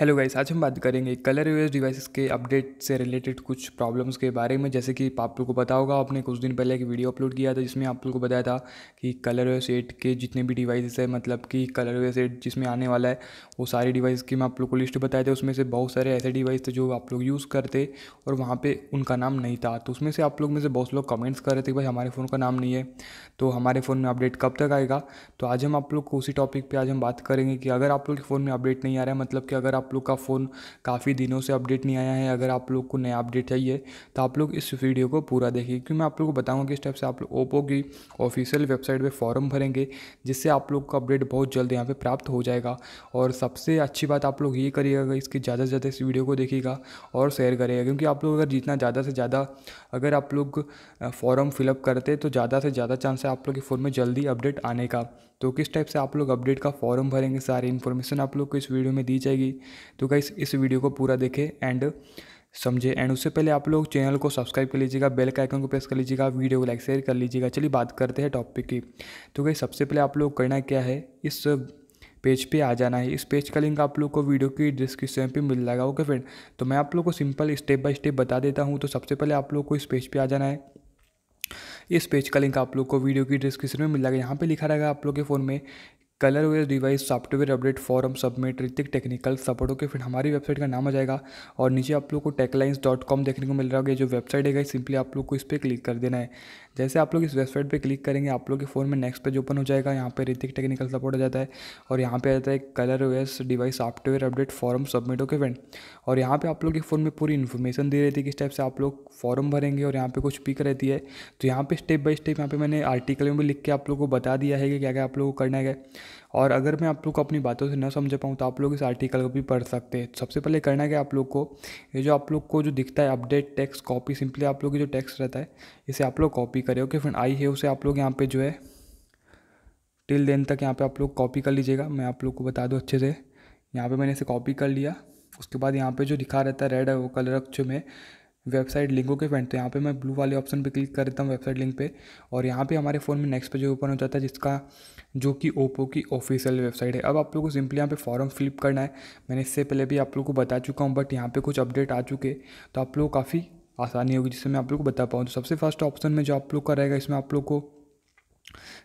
hello guys आज हम बात करेंगे कलर अवेयर डिवाइसेस के अपडेट से रिलेटेड कुछ प्रॉब्लम्स के बारे में जैसे कि आप लोग को पता होगा आपने कुछ दिन पहले एक वीडियो अपलोड किया था जिसमें आप लोग को बताया था कि कलर अवेयर एट के जितने भी डिवाइसेस है मतलब कि कलर अवेयर एट जिसमें आने वाला है वो सारी डिवाइस की मैं आप लोग को लिस्ट बताया था उसमें से बहुत सारे ऐसे डिवाइस थे जो आप लोग यूज़ करते और वहाँ पर उनका नाम नहीं था तो उसमें से आप लोग में से बहुत लोग कमेंट्स कर रहे थे कि भाई हमारे फ़ोन का नाम नहीं है तो हमारे फ़ोन में अपडेट कब तक आएगा तो आज हम आप लोग को उसी टॉपिक पर आज हम बात करेंगे कि अगर आप लोग के फ़ोन में अपडेट नहीं आ रहा है मतलब कि अगर आप आप लोग का फ़ोन काफ़ी दिनों से अपडेट नहीं आया है अगर आप लोग को नया अपडेट चाहिए तो आप लोग इस वीडियो को पूरा देखिए क्योंकि मैं आप लोग को बताऊँगा किस टाइप से आप लोग ओप्पो की ऑफिशियल वेबसाइट पर फॉर्म भरेंगे जिससे आप लोग का अपडेट बहुत जल्द यहाँ पर प्राप्त हो जाएगा और सबसे अच्छी बात आप लोग ये करिएगा इसकी ज़्यादा से ज़्यादा इस वीडियो को देखिएगा और शेयर करेगा क्योंकि आप लोग अगर जितना ज़्यादा से ज़्यादा अगर आप लोग फॉर्म फिलअप करते तो ज़्यादा से ज़्यादा चांस है आप लोग के फ़ोन में जल्दी अपडेट आने का तो किस टाइप से आप लोग अपडेट का फॉर्म भरेंगे सारी इन्फॉर्मेशन आप लोग को इस वीडियो में दी जाएगी तो गाइस इस वीडियो को पूरा देखें एंड समझे एंड उससे पहले आप लोग चैनल को सब्सक्राइब कर लीजिएगा बेल का आइकन को प्रेस कर लीजिएगा वीडियो को लाइक शेयर कर लीजिएगा चलिए बात करते हैं टॉपिक की तो गई सबसे पहले आप लोग करना क्या है इस पेज पे आ जाना है इस पेज का लिंक आप लोग को वीडियो की डिस्क्रिप्शन पे मिल जाएगा ओके फ्रेंड तो मैं आप लोग को सिंपल स्टेप बाय स्टेप बता देता हूँ तो सबसे पहले आप लोग को इस पेज पे आ जाना है इस पेज का लिंक आप लोग को वीडियो की डिस्क्रिप्शन में मिल जाएगा यहाँ पे लिखा रहेगा आप लोग के फ़ोन में colour ware device software update forum submit ऋतिक टेक्निकल सपोर्ट ओके फिर हमारी वेबसाइट का नाम आ जाएगा और नीचे आप लोग को टेकलाइंस डॉट कॉम देखने को मिल रहा होगा जो वेबसाइट है सिंपली आप लोग को इस पर क्लिक कर देना है जैसे आप लोग इस वेबसाइट पे क्लिक करेंगे आप लोग के फ़ोन में नेक्स्ट पेज ओपन हो जाएगा यहाँ पर ऋतिक टेक्निकल सपोर्ट आ जाता है और यहाँ पे आ जाता है कलर वेस device software update forum submit okay friend और यहाँ पर आप लोग के फ़ोन में पूरी इन्फॉर्मेशन दे रही थी किस टाइप से आप लोग फॉर्म भरेंगे और यहाँ पर कुछ पिक रहती है तो यहाँ पर स्टेप बाई स्टेप यहाँ पर मैंने आर्टिकल में भी लिख के आप लोग को बता दिया है कि क्या क्या आप लोग को करना है और अगर मैं आप लोग को अपनी बातों से ना समझ पाऊँ तो आप लोग इस आर्टिकल को भी पढ़ सकते हैं सबसे पहले करना क्या आप लोग को ये जो आप लोग को जो दिखता है अपडेट टेक्स्ट कॉपी सिंपली आप लोग की जो टेक्स्ट रहता है इसे आप लोग कॉपी करें ओके फ्रेंड आई है उसे आप लोग यहाँ पर जो है टिल देन तक यहाँ पर आप लोग कॉपी कर लीजिएगा मैं आप लोग को बता दूँ अच्छे से यहाँ पर मैंने इसे कॉपी कर लिया उसके बाद यहाँ पे जो दिखा रहता है रेड है वो कलर अच्छे में वेबसाइट लिंकों के फ्रेंड तो यहाँ पे मैं ब्लू वाले ऑप्शन पे क्लिक कर देता हूँ वेबसाइट लिंक पे और यहाँ पे हमारे फ़ोन में नेक्स्ट पेज ओपन हो जाता है जिसका जो कि ओप्पो की ऑफिशियल वेबसाइट है अब आप लोगों को सिंपली यहाँ पे फॉर्म फिलअप करना है मैंने इससे पहले भी आप लोग को बता चुका हूँ बट यहाँ पर कुछ अपडेट आ चुके तो आप लोग काफ़ी आसानी होगी जिससे मैं आप लोग को बता पाऊँ तो सबसे फर्स्ट ऑप्शन में जो आप लोग का रहेगा इसमें आप लोग को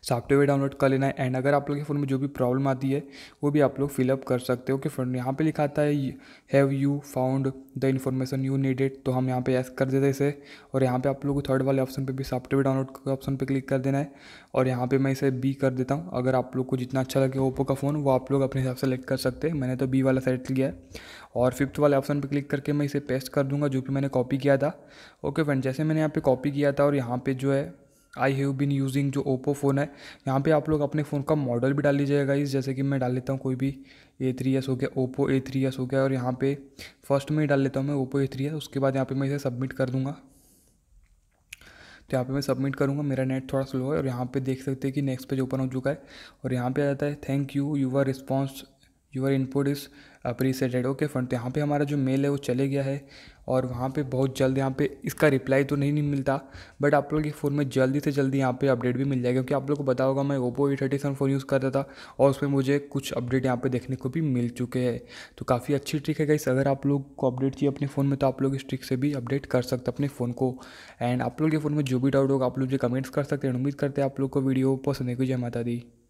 सॉफ्टवेयर डाउनलोड कर लेना है एंड अगर आप लोग के फ़ोन में जो भी प्रॉब्लम आती है वो भी आप लोग फिलअप कर सकते हो कि फ्रेंड यहाँ पे लिखा आता है have you found the information you needed तो हम यहाँ पे एस कर देते इसे और यहाँ पे आप लोग को थर्ड वाले ऑप्शन पे भी सॉफ्टवेयर डाउनलोड के ऑप्शन पे क्लिक कर देना है और यहाँ पर मैं इसे बी कर देता हूँ अगर आप लोग को जितना अच्छा लगे ओप्पो का फ़ोन वो आप लोग अपने हिसाब से सेलेक्ट कर सकते हैं मैंने तो बी वाला सेलेक्ट किया है और फिफ्थ वाले ऑप्शन पर क्लिक करके मैं इसे पेस्ट कर दूँगा जो कि मैंने कॉपी किया था ओके फ्रेंड जैसे मैंने यहाँ पर कॉपी किया था और यहाँ पर जो है आई हैव बिन यूजिंग जो ओप्पो फ़ोन है यहाँ पे आप लोग अपने फ़ोन का मॉडल भी डाल लीजिएगा इस जैसे कि मैं डाल लेता हूँ कोई भी ए थ्री एस हो गया ओप्पो ए थ्री एस हो गया और यहाँ पे फर्स्ट में ही डाल लेता हूँ मैं ओप्पो ए थ्री एस उसके बाद यहाँ पे मैं इसे सबमिट कर दूँगा तो यहाँ पे मैं सबमिट करूँगा मेरा नेट थोड़ा स्लो है और यहाँ पर देख सकते हैं कि नेक्स्ट पेज ओपन हो चुका है और यहाँ पर आ जाता है thank you your response your input is appreciated okay friend तो यहाँ पर हमारा जो मेल है वो चले गया है और वहाँ पे बहुत जल्द यहाँ पे इसका रिप्लाई तो नहीं नहीं मिलता बट आप लोग के फ़ोन में जल्दी से जल्दी यहाँ पे अपडेट भी मिल जाएगा क्योंकि आप लोग को पता होगा मैं Oppo A thirty seven phone use करता था और उसमें मुझे कुछ अपडेट यहाँ पे देखने को भी मिल चुके हैं तो काफ़ी अच्छी ट्रिक है गाइस अगर आप लोग को अपडेट चाहिए अपने फ़ोन में तो आप लोग इस ट्रिक से भी अपडेट कर सकते अपने फ़ोन को एंड आप लोग के फ़ोन में जो भी डाउट होगा आप लोग मुझे कमेंट्स कर सकते हैं उम्मीद करते हैं आप लोग को वीडियो पसंद है कि जय माता दी